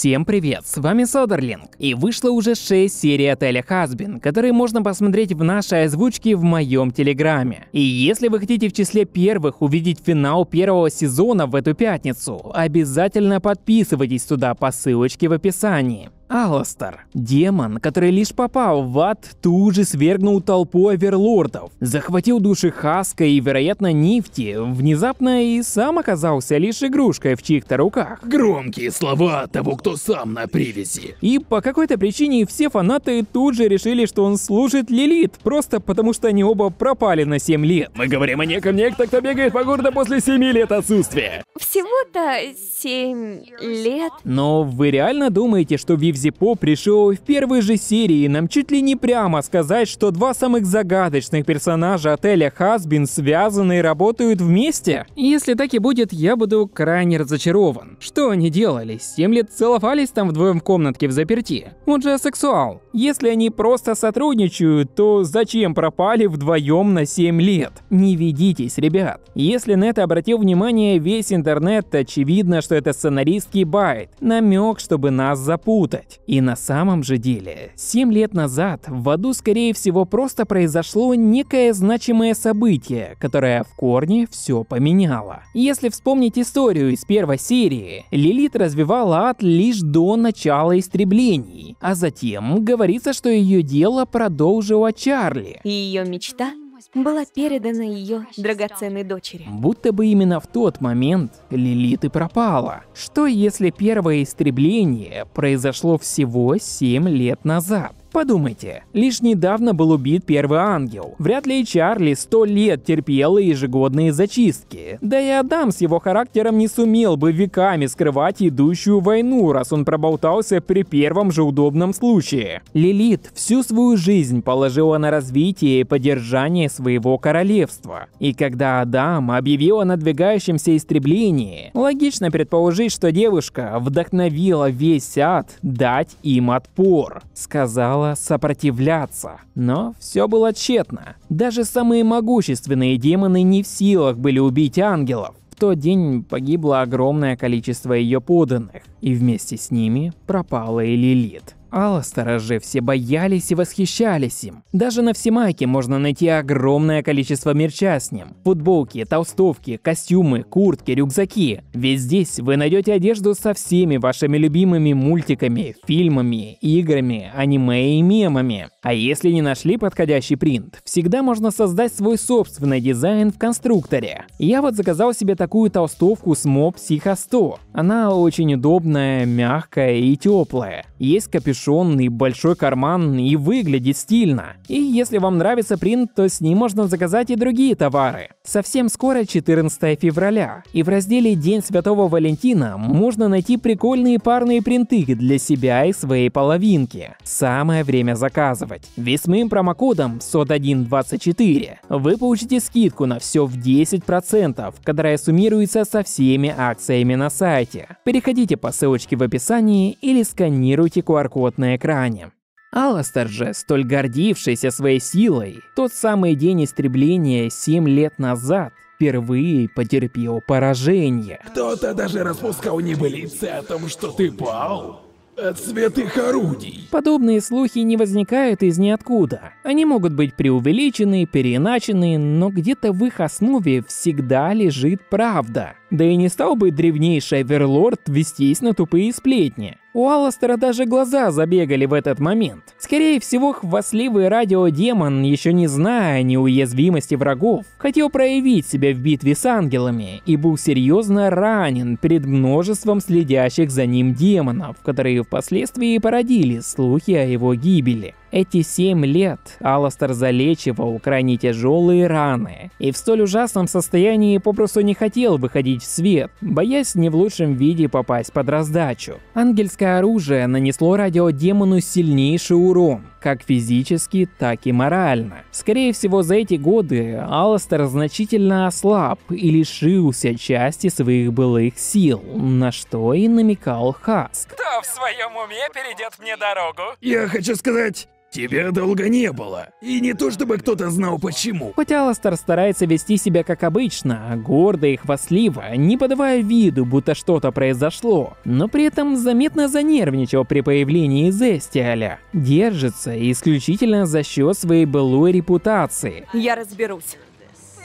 Всем привет, с вами Содерлинг, и вышла уже 6 серий отеля Хасбин, которые можно посмотреть в нашей озвучке в моем телеграме. И если вы хотите в числе первых увидеть финал первого сезона в эту пятницу, обязательно подписывайтесь туда по ссылочке в описании. Алластер, Демон, который лишь попал в ад, тут же свергнул толпу оверлордов, захватил души Хаска и, вероятно, Нифти, внезапно и сам оказался лишь игрушкой в чьих-то руках. Громкие слова того, кто сам на привязи. И по какой-то причине все фанаты тут же решили, что он служит Лилит, просто потому что они оба пропали на 7 лет. Мы говорим о неком некто, кто бегает по городу после 7 лет отсутствия. Всего-то 7 лет. Но вы реально думаете, что Вивзи Зипо пришел в первой же серии нам чуть ли не прямо сказать, что два самых загадочных персонажа отеля Хасбин связаны и работают вместе? Если так и будет, я буду крайне разочарован. Что они делали? Семь лет целовались там вдвоем в комнатке в заперти? Он же асексуал. Если они просто сотрудничают, то зачем пропали вдвоем на 7 лет? Не ведитесь, ребят. Если на это обратил внимание весь интернет, то очевидно, что это сценаристский байт. Намек, чтобы нас запутать сказать. И на самом же деле, 7 лет назад в аду скорее всего просто произошло некое значимое событие, которое в корне все поменяло. Если вспомнить историю из первой серии, Лилит развивала ад лишь до начала истреблений, а затем говорится, что ее дело продолжила Чарли. И ее мечта была передана ее драгоценной дочери. Будто бы именно в тот момент Лилит и пропала. Что если первое истребление произошло всего 7 лет назад? Подумайте, лишь недавно был убит первый ангел. Вряд ли и Чарли сто лет терпел ежегодные зачистки. Да и Адам с его характером не сумел бы веками скрывать идущую войну, раз он проболтался при первом же удобном случае. Лилит всю свою жизнь положила на развитие и поддержание своего королевства. И когда Адам объявил о надвигающемся истреблении, логично предположить, что девушка вдохновила весь ад дать им отпор, сказал стала сопротивляться. Но все было тщетно. Даже самые могущественные демоны не в силах были убить ангелов. В тот день погибло огромное количество ее подданных, и вместе с ними пропала и Лилит. Алластера же все боялись и восхищались им. Даже на Всемайке можно найти огромное количество мерча с ним. Футболки, толстовки, костюмы, куртки, рюкзаки. Ведь здесь вы найдете одежду со всеми вашими любимыми мультиками, фильмами, играми, аниме и мемами. А если не нашли подходящий принт, всегда можно создать свой собственный дизайн в конструкторе. Я вот заказал себе такую толстовку с моб Психо 100. Она очень удобная, мягкая и теплая. Есть капюшон и большой карман, и выглядит стильно. И если вам нравится принт, то с ним можно заказать и другие товары. Совсем скоро 14 февраля, и в разделе «День Святого Валентина» можно найти прикольные парные принты для себя и своей половинки. Самое время заказывать. Весмым промокодом 10124 вы получите скидку на все в 10%, которая суммируется со всеми акциями на сайте. Переходите по ссылочке в описании или сканируйте сканируйте QR-код на экране. Аластер же, столь гордившийся своей силой, тот самый день истребления 7 лет назад, впервые потерпел поражение. Кто-то даже распускал небылицы о том, что ты пал от святых орудий. Подобные слухи не возникают из ниоткуда. Они могут быть преувеличены, переиначены, но где-то в их основе всегда лежит правда. Да и не стал бы древнейший Верлорд вестись на тупые сплетни. У Алластера даже глаза забегали в этот момент. Скорее всего, хвастливый радиодемон, еще не зная о неуязвимости врагов, хотел проявить себя в битве с ангелами и был серьезно ранен перед множеством следящих за ним демонов, которые впоследствии породили слухи о его гибели. Эти семь лет Аластер залечивал крайне тяжелые раны, и в столь ужасном состоянии попросту не хотел выходить в свет, боясь не в лучшем виде попасть под раздачу. Ангельское оружие нанесло радиодемону сильнейший урон, как физически, так и морально. Скорее всего, за эти годы Аластер значительно ослаб и лишился части своих былых сил, на что и намекал Хаск. «Кто в своем уме перейдет мне дорогу?» «Я хочу сказать, Тебя долго не было. И не то чтобы кто-то знал почему. Хотя Аластер старается вести себя как обычно, а гордо и хвастливо, не подавая виду, будто что-то произошло, но при этом заметно занервничал при появлении Зестиаля. Держится исключительно за счет своей былой репутации. Я разберусь.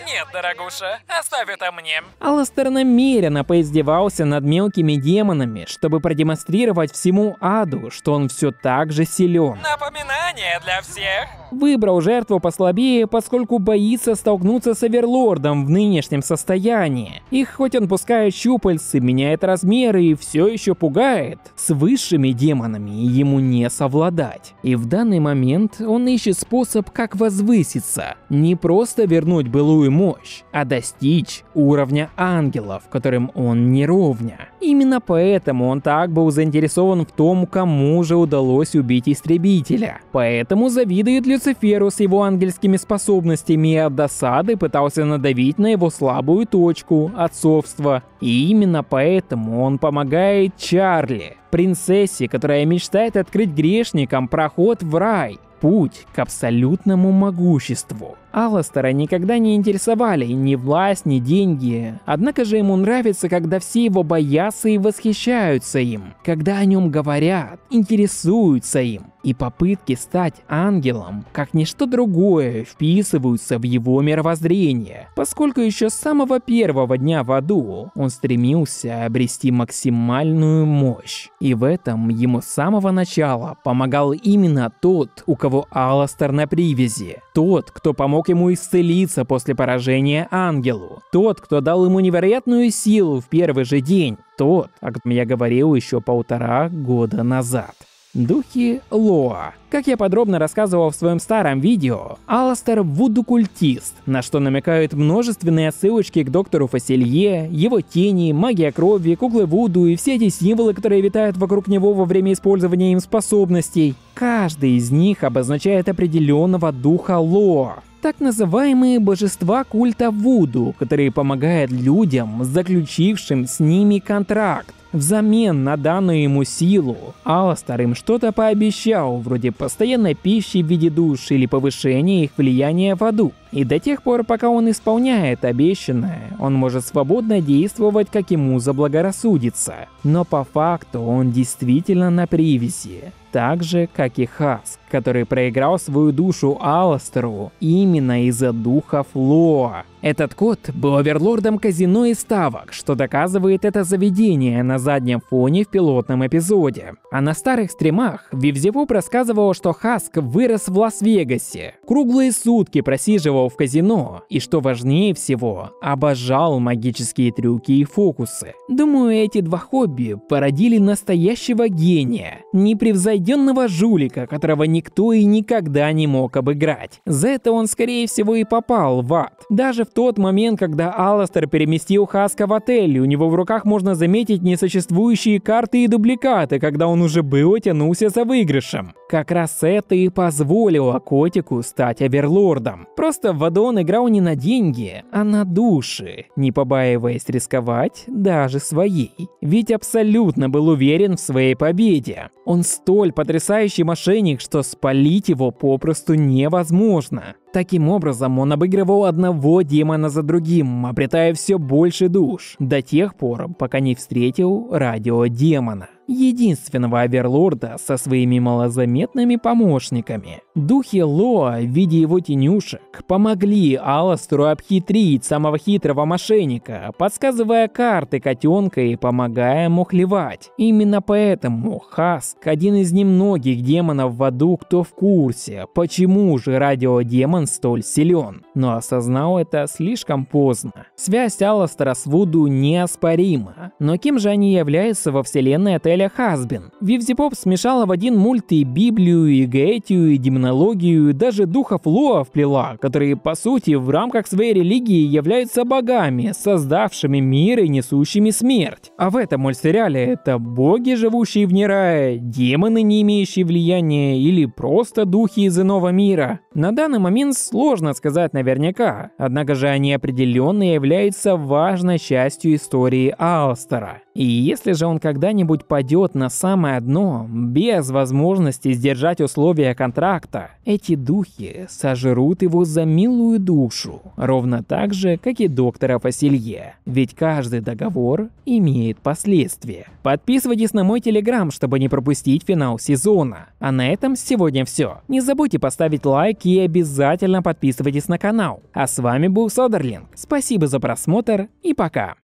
Нет, дорогуша, оставь это мне. Алластер намеренно поиздевался над мелкими демонами, чтобы продемонстрировать всему аду, что он все так же силен. Напоминание для всех. Выбрал жертву послабее, поскольку боится столкнуться с Оверлордом в нынешнем состоянии. И хоть он пускает щупальцы, меняет размеры и все еще пугает, с высшими демонами ему не совладать. И в данный момент он ищет способ, как возвыситься. Не просто вернуть былую мощь, а достичь уровня ангелов, которым он не ровня. Именно поэтому он так был заинтересован в том, кому же удалось убить Истребителя. Поэтому завидует Люциферу с его ангельскими способностями и от досады пытался надавить на его слабую точку – отцовство. И именно поэтому он помогает Чарли, принцессе, которая мечтает открыть грешникам проход в рай путь к абсолютному могуществу. Алластера никогда не интересовали ни власть, ни деньги. Однако же ему нравится, когда все его боятся и восхищаются им, когда о нем говорят, интересуются им и попытки стать ангелом, как ничто другое, вписываются в его мировоззрение, поскольку еще с самого первого дня в аду он стремился обрести максимальную мощь. И в этом ему с самого начала помогал именно тот, у кого Аластер на привязи, тот, кто помог ему исцелиться после поражения ангелу, тот, кто дал ему невероятную силу в первый же день, тот, о котором я говорил еще полтора года назад. Духи Лоа. Как я подробно рассказывал в своем старом видео, Аластер – вуду-культист, на что намекают множественные отсылочки к доктору Фасилье, его тени, магия крови, куклы вуду и все эти символы, которые витают вокруг него во время использования им способностей. Каждый из них обозначает определенного духа Лоа так называемые божества культа Вуду, которые помогают людям, заключившим с ними контракт. Взамен на данную ему силу, Аластер им что-то пообещал, вроде постоянной пищи в виде душ или повышения их влияния в аду. И до тех пор, пока он исполняет обещанное, он может свободно действовать, как ему заблагорассудится. Но по факту он действительно на привязи. Так же, как и Хаск, который проиграл свою душу Алластеру именно из-за духа Флоа. Этот кот был оверлордом казино и ставок, что доказывает это заведение на заднем фоне в пилотном эпизоде. А на старых стримах Вивзевуп рассказывал, что Хаск вырос в Лас-Вегасе. Круглые сутки просиживал в казино и, что важнее всего, обожал магические трюки и фокусы. Думаю, эти два хобби породили настоящего гения, непревзойденного жулика, которого никто и никогда не мог обыграть. За это он, скорее всего, и попал в ад. Даже в тот момент, когда Алластер переместил Хаска в отель, у него в руках можно заметить несуществующие карты и дубликаты, когда он уже был тянулся за выигрышем. Как раз это и позволило котику стать оверлордом. Просто в Адон играл не на деньги, а на души, не побаиваясь рисковать даже своей. Ведь абсолютно был уверен в своей победе. Он столь потрясающий мошенник, что спалить его попросту невозможно. Таким образом, он обыгрывал одного демона за другим, обретая все больше душ, до тех пор, пока не встретил радиодемона единственного оверлорда со своими малозаметными помощниками. Духи Лоа в виде его тенюшек помогли Аластеру обхитрить самого хитрого мошенника, подсказывая карты котенка и помогая мухлевать. Именно поэтому Хаск – один из немногих демонов в аду, кто в курсе, почему же радиодемон столь силен. Но осознал это слишком поздно. Связь Аластера с Вуду неоспорима. Но кем же они являются во вселенной этой Рэля Хасбин. Вивзи Поп смешала в один мульт и Библию, и Гетию, и демонологию, и даже духов Луа вплела, которые, по сути, в рамках своей религии являются богами, создавшими мир и несущими смерть. А в этом мультсериале это боги, живущие вне рая, демоны, не имеющие влияния, или просто духи из иного мира. На данный момент сложно сказать наверняка, однако же они определенно являются важной частью истории Алстера. И если же он когда-нибудь падет упадет на самое дно, без возможности сдержать условия контракта, эти духи сожрут его за милую душу, ровно так же, как и доктора Фасилье. Ведь каждый договор имеет последствия. Подписывайтесь на мой телеграм, чтобы не пропустить финал сезона. А на этом сегодня все. Не забудьте поставить лайк и обязательно подписывайтесь на канал. А с вами был Содерлинг. Спасибо за просмотр и пока.